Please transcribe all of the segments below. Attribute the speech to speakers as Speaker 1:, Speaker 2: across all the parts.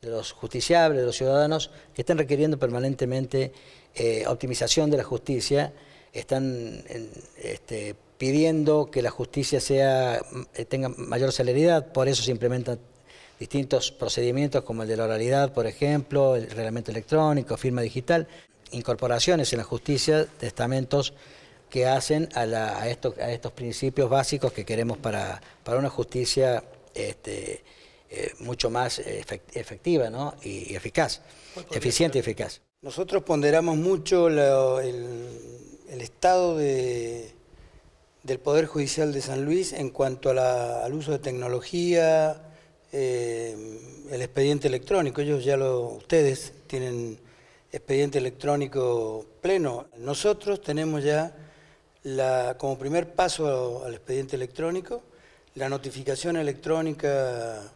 Speaker 1: de los justiciables, de los ciudadanos, que están requiriendo permanentemente eh, optimización de la justicia, están este, pidiendo que la justicia eh, tenga mayor celeridad, por eso se implementan distintos procedimientos como el de la oralidad, por ejemplo, el reglamento electrónico, firma digital, incorporaciones en la justicia, testamentos que hacen a, la, a, estos, principios básicos que queremos para, una justicia este, eh, mucho más efectiva y, eficaz, eficiente y eficaz.
Speaker 2: Nosotros ponderamos mucho el, estado del Poder Judicial de San Luis en cuanto al uso de tecnología, eh, el expediente electrónico. Ellos ya lo, ustedes tienen expediente electrónico pleno. Nosotros tenemos ya como primer paso al expediente electrónico la notificación electrónica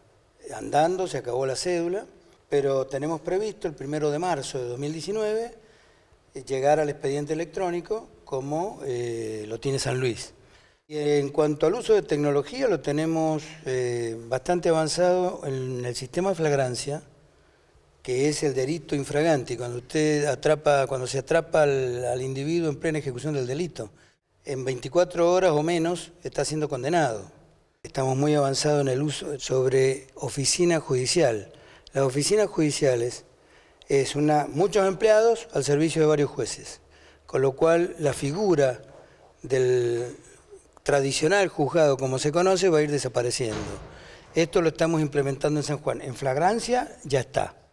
Speaker 2: andando, se acabó la cédula, pero tenemos previsto el primero de marzo de 2019 eh, llegar al expediente electrónico como eh, lo tiene San Luis. Y en cuanto al uso de tecnología, lo tenemos eh, bastante avanzado en el sistema de flagrancia, que es el delito infragante, cuando usted atrapa, cuando se atrapa al individuo en plena ejecución del delito. En 24 horas o menos está siendo condenado estamos muy avanzados en el uso sobre oficina judicial. Las oficinas judiciales es una, muchos empleados al servicio de varios jueces, con lo cual la figura del tradicional juzgado como se conoce va a ir desapareciendo. Esto lo estamos implementando en San Juan. En flagrancia ya está.